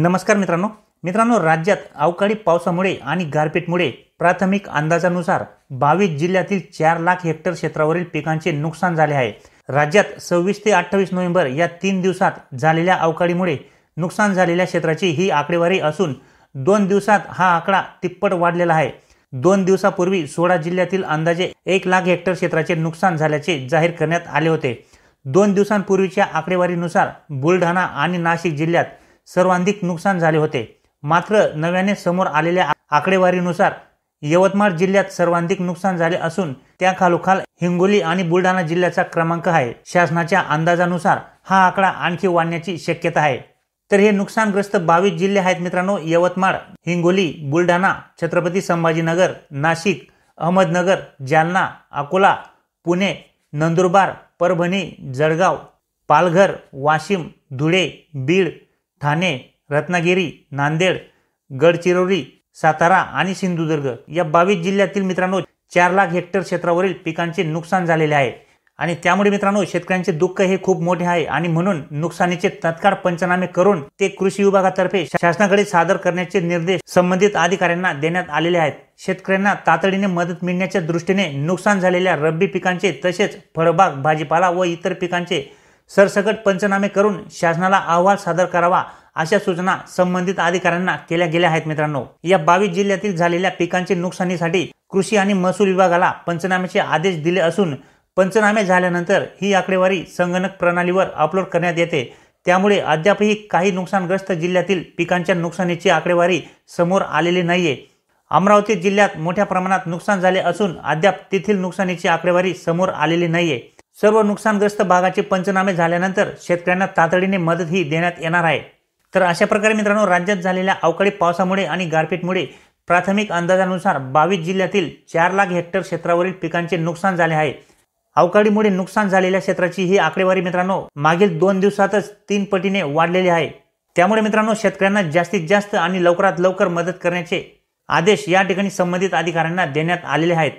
नमस्कार मित्रांनो मित्रांनो राज्यात अवकाळी पावसामुळे आणि गारपीटमुळे प्राथमिक अंदाजानुसार बावीस जिल्ह्यातील चार लाख हेक्टर क्षेत्रावरील पिकांचे नुकसान झाले आहे राज्यात सव्वीस ते अठ्ठावीस नोव्हेंबर या तीन दिवसात झालेल्या अवकाळीमुळे नुकसान झालेल्या क्षेत्राची ही आकडेवारी असून दोन दिवसात हा आकडा तिप्पट वाढलेला आहे दोन दिवसापूर्वी सोळा जिल्ह्यातील अंदाजे एक लाख हेक्टर क्षेत्राचे नुकसान झाल्याचे जाहीर करण्यात आले होते दोन दिवसांपूर्वीच्या आकडेवारीनुसार बुलढाणा आणि नाशिक जिल्ह्यात सर्वाधिक नुकसान झाले होते मात्र नव्याने समोर आलेल्या आकडेवारीनुसार यवतमाळ जिल्ह्यात सर्वाधिक नुकसान झाले असून त्याखालोखाल हिंगोली आणि बुलढाणा जिल्ह्याचा क्रमांक आहे शासनाच्या अंदाजानुसार हा आकडा आणखी वाढण्याची शक्यता आहे तर हे नुकसानग्रस्त बावीस जिल्हे आहेत मित्रांनो यवतमाळ हिंगोली बुलढाणा छत्रपती संभाजीनगर नाशिक अहमदनगर जालना अकोला पुणे नंदुरबार परभणी जळगाव पालघर वाशिम धुळे बीड ठाणे रत्नागिरी नांदेड गडचिरोली सातारा आणि सिंधुदुर्ग या बावीस जिल्ह्यातील मित्रांनो चार लाख हेक्टर क्षेत्रावरील पिकांचे नुकसान झालेले आहे आणि त्यामुळे मित्रांनो शेतकऱ्यांचे दुःख हे खूप मोठे आहे आणि म्हणून नुकसानीचे तत्काळ पंचनामे करून ते कृषी विभागातर्फे शासनाकडे सादर करण्याचे निर्देश संबंधित अधिकाऱ्यांना देण्यात आलेले आहेत शेतकऱ्यांना तातडीने मदत मिळण्याच्या दृष्टीने नुकसान झालेल्या रब्बी पिकांचे तसेच फळबाग भाजीपाला व इतर पिकांचे सरसकट पंचनामे करून शासनाला अहवाल सादर करावा अशा सूचना संबंधित अधिकाऱ्यांना केल्या गेल्या आहेत मित्रांनो या बावीस जिल्ह्यातील झालेल्या पिकांचे नुकसानीसाठी कृषी आणि महसूल विभागाला पंचनाम्याचे आदेश दिले असून पंचनामे झाल्यानंतर ही आकडेवारी संगणक प्रणालीवर अपलोड करण्यात येते त्यामुळे अद्यापही काही नुकसानग्रस्त जिल्ह्यातील पिकांच्या नुकसानीची आकडेवारी समोर आलेली नाहीये अमरावती जिल्ह्यात मोठ्या प्रमाणात नुकसान झाले असून अद्याप तेथील नुकसानीची आकडेवारी समोर आलेली नाहीये सर्व नुकसानग्रस्त भागाचे पंचनामे झाल्यानंतर शेतकऱ्यांना तातडीने मदतही देण्यात येणार आहे तर अशा प्रकारे मित्रांनो राज्यात झालेल्या अवकाळी पावसामुळे आणि गारपीटमुळे प्राथमिक अंदाजानुसार बावीस जिल्ह्यातील चार लाख हेक्टर क्षेत्रावरील पिकांचे नुकसान झाले आहे अवकाळीमुळे नुकसान झालेल्या क्षेत्राची ही आकडेवारी मित्रांनो मागील दोन दिवसातच तीन पटीने वाढलेली आहे त्यामुळे मित्रांनो शेतकऱ्यांना जास्तीत जास्त आणि लवकरात लवकर मदत करण्याचे आदेश या ठिकाणी संबंधित अधिकाऱ्यांना देण्यात आलेले आहेत